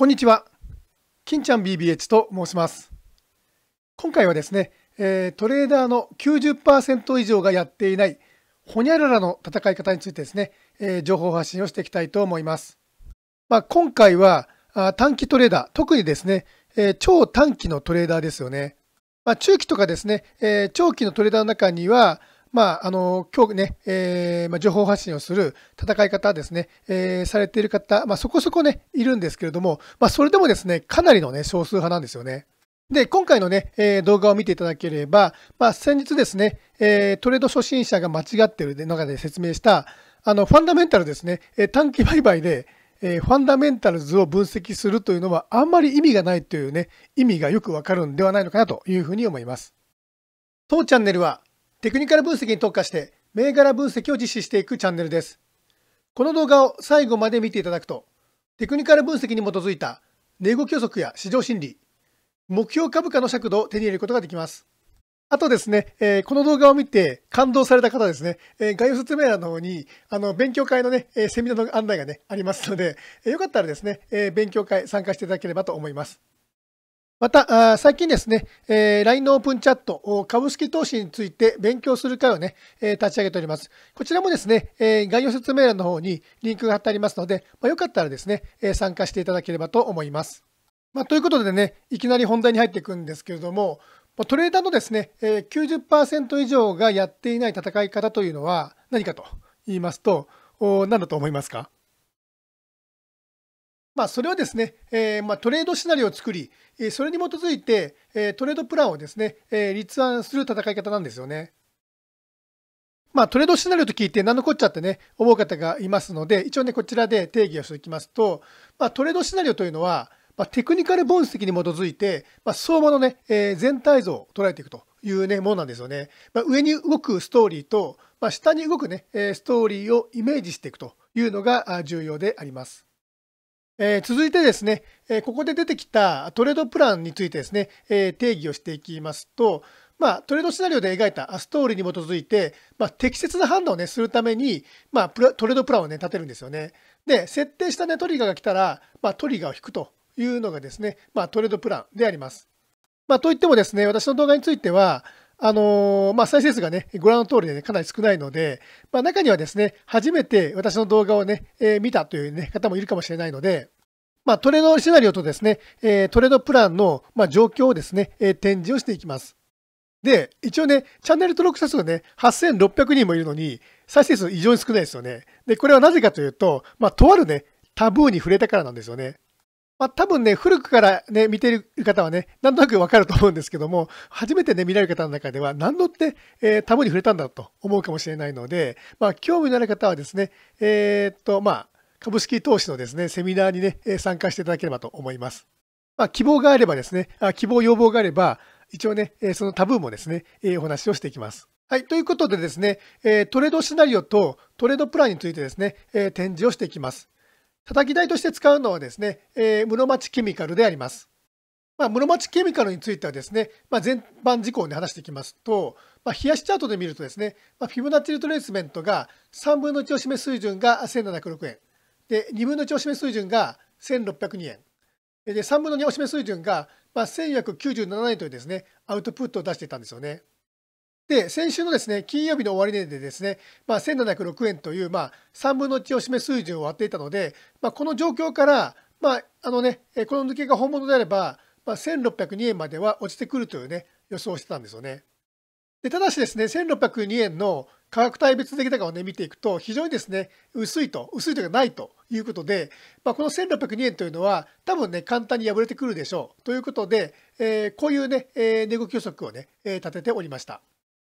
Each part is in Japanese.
こんにちは。金ちゃん BBH と申します。今回はですね、えトレーダーの90%以上がやっていないほにゃららの戦い方についてですね、え情報発信をしていきたいと思います。まあ、今回はあ短期トレーダー、特にですね、え超短期のトレーダーですよね。まあ、中期とかですね、え長期のトレーダーの中には、まあ、あの、今日ね、えー、まあ、情報発信をする戦い方ですね、えー、されている方、まあ、そこそこね、いるんですけれども、まあ、それでもですね、かなりのね、少数派なんですよね。で、今回のね、えー、動画を見ていただければ、まあ、先日ですね、えー、トレード初心者が間違っている中で説明した、あの、ファンダメンタルですね、えー、短期売買で、えー、ファンダメンタルズを分析するというのは、あんまり意味がないというね、意味がよくわかるんではないのかなというふうに思います。当チャンネルは、テクニカル分析に特化して銘柄分析を実施していくチャンネルです。この動画を最後まで見ていただくと、テクニカル分析に基づいた値動き予測や市場心理、目標株価の尺度を手に入れることができます。あとですね、えー、この動画を見て感動された方ですね、えー、概要説明欄の方に、あの、勉強会のね、えー、セミナーの案内がね、ありますので、えよかったらですね、え勉強会参加していただければと思います。また、最近ですね、え LINE のオープンチャット、株式投資について勉強する会をね、え立ち上げております。こちらもですね、え概要説明欄の方にリンクが貼ってありますので、まよかったらですね、え参加していただければと思います。まあ、ということでね、いきなり本題に入っていくんですけれども、トレーダーのですね、え90%以上がやっていない戦い方というのは何かと言いますと、何だと思いますかまあ、それをですね、えー、まあ、トレードシナリオを作り、それに基づいて、えトレードプランをですね、え立案する戦い方なんですよね。まあ、トレードシナリオと聞いて何のこっちゃってね、思う方がいますので、一応ね、こちらで定義をしておきますと、まあ、トレードシナリオというのは、まあ、テクニカル分析に基づいて、まあ、相場のね、えー、全体像を捉えていくというね、ものなんですよね。まあ、上に動くストーリーと、まあ、下に動くね、ストーリーをイメージしていくというのが重要であります。え続いてですね、えここで出てきたトレードプランについてですね、え定義をしていきますと、まあ、トレードシナリオで描いたストーリーに基づいて、まあ、適切な判断を、ね、するために、まあ、トレードプランを、ね、立てるんですよね。で、設定した、ね、トリガーが来たら、まあ、トリガーを引くというのがですね、まあ、トレードプランであります。まあ、といってもですね、私の動画については、あのー、まあ、再生数がね、ご覧の通りで、ね、かなり少ないので、まあ、中にはですね、初めて私の動画をね、えー、見たという、ね、方もいるかもしれないので、まあ、トレードシナリオとですね、えー、トレードプランの、ま状況をですね、え展示をしていきます。で、一応ね、チャンネル登録者数がね、8600人もいるのに、再生数異常に少ないですよね。で、これはなぜかというと、まとあるね、タブーに触れたからなんですよね。まあ、多分ね、古くからね、見てる方はね、なんとなくわかると思うんですけども、初めてね、見られる方の中では、何度って、えー、タブに触れたんだと思うかもしれないので、まあ、興味のある方はですね、えー、っと、まあ、株式投資のですね、セミナーにね、参加していただければと思います。まあ、希望があればですね、あ希望要望があれば、一応ね、そのタブーもですね、お話をしていきます。はい。ということでですね、トレードシナリオとトレードプランについてですね、展示をしていきます。叩き台として使うのはですね、えー、室町ケミカルであります。まあ、室町ケミカルについてはですね、まあ、全般事項で話していきますと、まあ、冷やしチャートで見るとですね、まあ、フィボナッチリトレースメントが3分の1を示す水準が1706円、で2分の1を示す水準が1602円、で3分の2を示す水準が、1497円というですね、アウトプットを出していたんですよね。で、先週のですね、金曜日の終値でですね、まあ、1706円という、まあ、3分の1を示す水準を割っていたので、まあ、この状況から、まあ、あのね、この抜けが本物であれば、まあ、1602円までは落ちてくるというね、予想をしてたんですよね。で、ただしですね、1602円の価格帯別出来高をね、見ていくと、非常にですね、薄いと、薄いというかないということで、まあ、この1602円というのは、多分ね、簡単に破れてくるでしょう。ということで、えー、こういうね、えー、値動き予測をね、えー、立てておりました。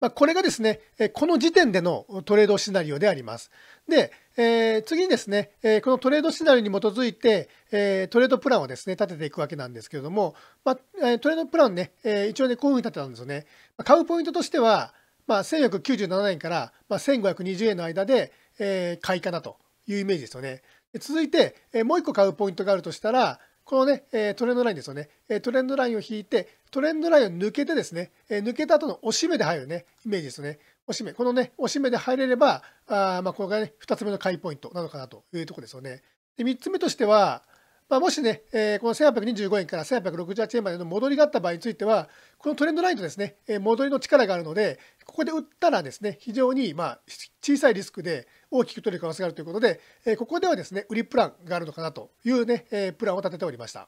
まあ、これがですね、この時点でのトレードシナリオであります。で、えー、次にですね、えこのトレードシナリオに基づいて、えトレードプランをですね、立てていくわけなんですけれども、まあ、トレードプランね、え一応ね、こういうふうに立てたんですよね。買うポイントとしては、まあ、1497円から、ま1520円の間で、え買いかなというイメージですよね。続いて、えもう1個買うポイントがあるとしたら、このね、えトレンドラインですよね、えトレンドラインを引いて、トレンドラインを抜けてですね、え抜けた後の押し目で入るね、イメージですね。押し目、このね、押し目で入れれば、あまあ、これがね、2つ目の買いポイントなのかなというところですよね。で、3つ目としては、まあ、もしね、えー、この1825円から1868円までの戻りがあった場合については、このトレンドラインとですね、えー、戻りの力があるので、ここで売ったらですね、非常にまあ小さいリスクで大きく取れる可能性があるということで、えー、ここではですね、売りプランがあるのかなというね、えー、プランを立てておりました。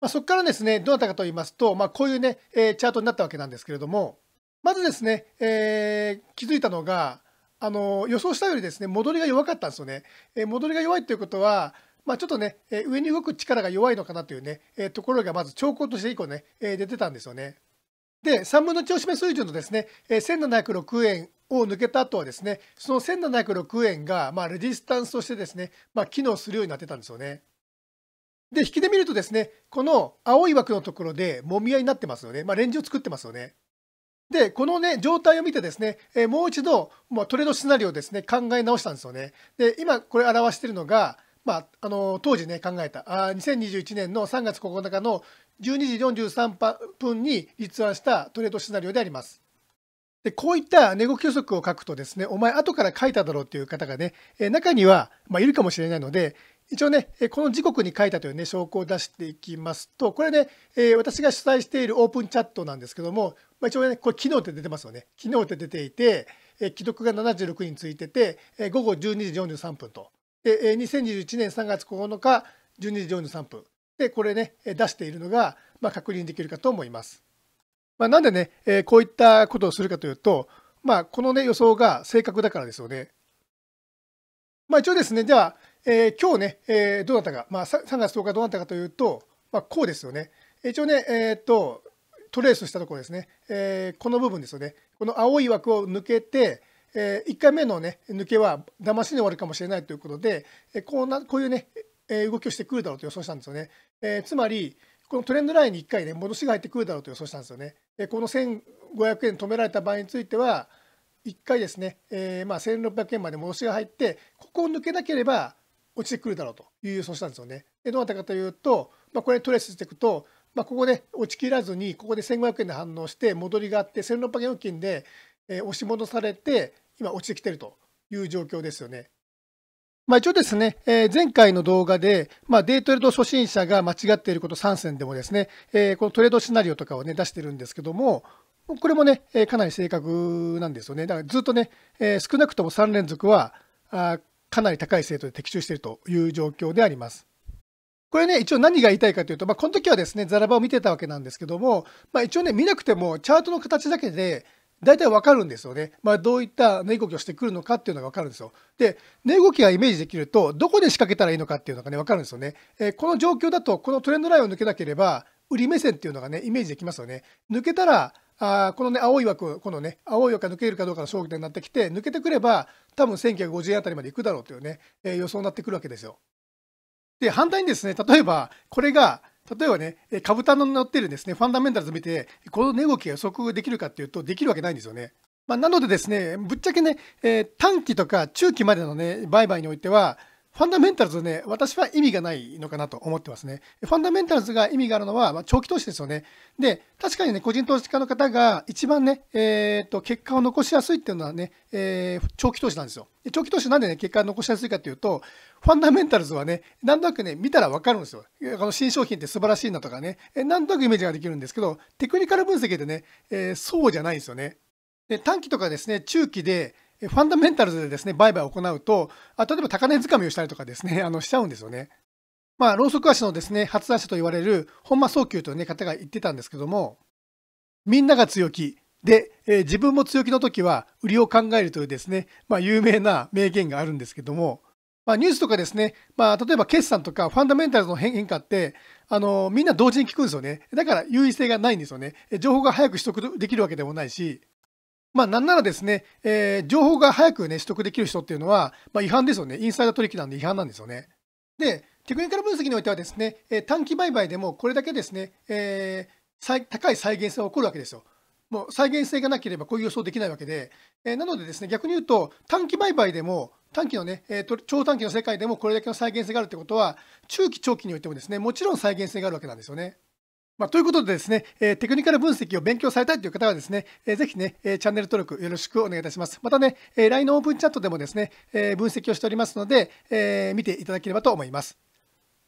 まあ、そこからですね、どなたかと言いますと、まあ、こういうね、えー、チャートになったわけなんですけれども、まずですね、えー、気づいたのが、あの予想したよりですね戻りが弱かったんですよね。えー、戻りが弱いということは、まあ、ちょっとね、え上に動く力が弱いのかなというね、えところがまず兆候として1個ね、え出てたんですよね。で、3分の1を示す水準のですね、え1706円を抜けた後はですね、その1706円が、まあ、レジスタンスとしてですね、まあ、機能するようになってたんですよね。で、引きで見るとですね、この青い枠のところでもみ合いになってますよね。まあ、レンジを作ってますよね。で、このね、状態を見てですね、えもう一度、まあ、トレードシナリオをですね、考え直したんですよね。で、今これ表しているのが、まあ、あの当時ね考えたあ2021年の3月9日の12時43分に立案したトレードシナリオであります。でこういった値動き予測を書くとですね、お前後から書いただろうという方がね、中には、まあ、いるかもしれないので、一応ね、この時刻に書いたというね、証拠を出していきますと、これね、え私が主催しているオープンチャットなんですけども、まあ、一応ね、これ昨日って出てますよね。昨日って出ていて、既読が76についてて、午後12時43分と。で2021年3月9日12時43分でこれね出しているのが、まあ、確認できるかと思います。まあ、なんでね、えこういったことをするかというと、まあ、このね予想が正確だからですよね。まあ、一応ですねでは、えー、今日ね、えー、どうなったか、まあ、3月10日どうなったかというと、まあ、こうですよね。一応ね、えーと、とトレースしたところですね、えー、この部分ですよね。この青い枠を抜けて、え1回目のね抜けは騙しに終わるかもしれないということで、えこうなこういうね、え動きをしてくるだろうと予想したんですよね、えつまりこのトレンドラインに1回ね戻しが入ってくるだろうと予想したんですよねこの1500円止められた場合については1回ですね、えまあ、1600円まで戻しが入ってここを抜けなければ落ちてくるだろうという予想したんですよねどうなったかというと、まあ、これトレースしていくとまあ、ここで落ちきらずに、ここで1500円で反応して、戻りがあって、1600円付近で、え押し戻されて、今落ちてきてるという状況ですよね。まあ、一応ですね、えー、前回の動画で、まあ、デイトレード初心者が間違っていること3選でもですね、えー、このトレードシナリオとかをね、出してるんですけども、これもね、えかなり正確なんですよね。だからずっとね、えー、少なくとも3連続はあ、かなり高い精度で的中しているという状況であります。これね、一応何が言いたいかというと、まあ、この時はですね、ザラバを見てたわけなんですけども、まあ、一応ね、見なくても、チャートの形だけで、大体わかるんですよね。まあ、どういった値動きをしてくるのかっていうのがわかるんですよ。で、値動きがイメージできると、どこで仕掛けたらいいのかっていうのがね、わかるんですよね。えー、この状況だと、このトレンドラインを抜けなければ、売り目線っていうのがね、イメージできますよね。抜けたら、あこのね、青い枠、このね、青い枠が抜けるかどうかの焦点になってきて、抜けてくれば、多分1950円あたりまで行くだろうというね、えー、予想になってくるわけですよ。で、反対にですね、例えば、これが例えばね、株単の載ってるですね、ファンダメンタルズ見て、この値動きが予測できるかっていうと、できるわけないんですよね。まあ、なのでですね、ぶっちゃけね、えー、短期とか中期までのね、売買においては、ファンダメンタルズね、私は意味がないのかなと思ってますね。ファンダメンタルズが意味があるのは、まあ、長期投資ですよね。で、確かにね、個人投資家の方が一番ね、えー、っと、結果を残しやすいっていうのはね、えー、長期投資なんですよ。長期投資なんでね、結果を残しやすいかというと、ファンダメンタルズはね、なんとなくね、見たらわかるんですよ。この新商品って素晴らしいなとかね、なんとなくイメージができるんですけど、テクニカル分析でね、えー、そうじゃないんですよね。で短期とかですね、中期で、ファンダメンタルズでですね、売買を行うと、あ例えば高値掴みをしたりとかですね、あのしちゃうんですよね。まあ、ローソク足のですね、発案者と言われる本間早急という、ね、方が言ってたんですけども、みんなが強気で、えー、自分も強気の時は売りを考えるというですね、まあ、有名な名言があるんですけども、まあ、ニュースとかですね、まあ、例えば決算とかファンダメンタルズの変化って、あのみんな同時に聞くんですよね。だから優位性がないんですよね。情報が早く取得できるわけでもないし、まあ、なんならですね、えー、情報が早くね、取得できる人っていうのは、まあ、違反ですよね。インサイダー取引なんで違反なんですよね。で、テクニカル分析においてはですね、え短期売買でもこれだけですね、えー、高い再現性が起こるわけですよ。もう再現性がなければこういう予想できないわけで、えー、なのでですね、逆に言うと短期売買でも短期のね、えー、超短期の世界でもこれだけの再現性があるってことは、中期長期においてもですね、もちろん再現性があるわけなんですよね。まあ、ということでですね、えー、テクニカル分析を勉強されたいという方はですね、えー、ぜひね、えー、チャンネル登録よろしくお願いいたします。またね、え LINE のオープンチャットでもですね、え分析をしておりますので、え見ていただければと思います。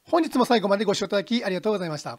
本日も最後までご視聴いただきありがとうございました。